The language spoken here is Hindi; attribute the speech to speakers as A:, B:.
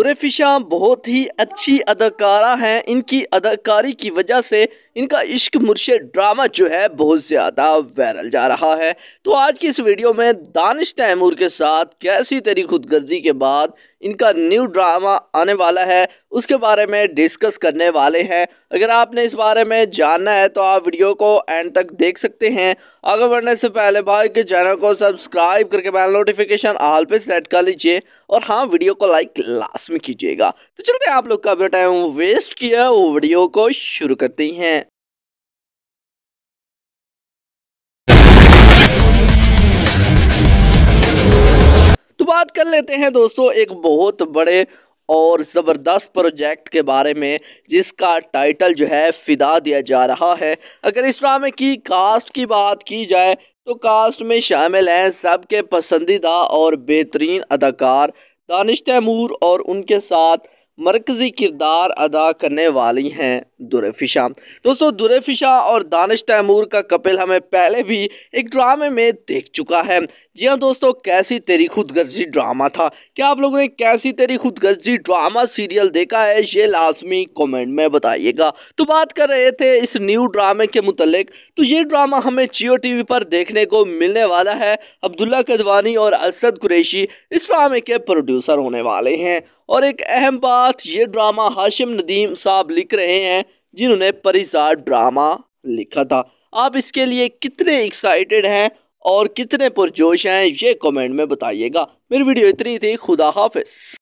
A: सुरफिशा बहुत ही अच्छी अदाकारा हैं इनकी अदाकारी की वजह से इनका इश्क मुर्शे ड्रामा जो है बहुत ज़्यादा वायरल जा रहा है तो आज की इस वीडियो में दानिश तैमूर के साथ कैसी तेरी खुदगर्जी के बाद इनका न्यू ड्रामा आने वाला है उसके बारे में डिस्कस करने वाले हैं अगर आपने इस बारे में जानना है तो आप वीडियो को एंड तक देख सकते हैं आगे बढ़ने से पहले भाई के चैनल को सब्सक्राइब करके बैल नोटिफिकेशन आल पे सेट कर लीजिए और हाँ वीडियो को लाइक लास्ट में कीजिएगा तो चलते आप लोग का बेटा वेस्ट किया वो वीडियो को शुरू करते हैं बात कर लेते हैं दोस्तों एक बहुत बड़े और ज़बरदस्त प्रोजेक्ट के बारे में जिसका टाइटल जो है फ़िदा दिया जा रहा है अगर इस ड्रामे की कास्ट की बात की जाए तो कास्ट में शामिल हैं सबके पसंदीदा और बेहतरीन अदाकार दानिश तैमूर और उनके साथ मरकज़ी किरदार अदा करने वाली हैं दुरफिशा दोस्तों दुरफिशा और दानिश तैमूर का कपिल हमें पहले भी एक ड्रामे में देख चुका है जी हाँ दोस्तों कैसी तेरी खुद गर्जी ड्रामा था क्या आप लोगों ने कैसी तेरी खुद गर्जी ड्रामा सीरियल देखा है ये लाजमी कमेंट में बताइएगा तो बात कर रहे थे इस न्यू ड्रामे के मुतलिक तो ये ड्रामा हमें जियो टीवी पर देखने को मिलने वाला है अब्दुल्ला कदवानी और असद कुरैशी इस ड्रामे के प्रोड्यूसर होने वाले हैं और एक अहम बात ये ड्रामा हाशिम नदीम साहब लिख रहे हैं जिन्होंने परिजार ड्रामा लिखा था आप इसके लिए कितने एक्साइटेड हैं और कितने पुरजोश हैं ये कमेंट में बताइएगा मेरी वीडियो इतनी थी खुदा हाफिज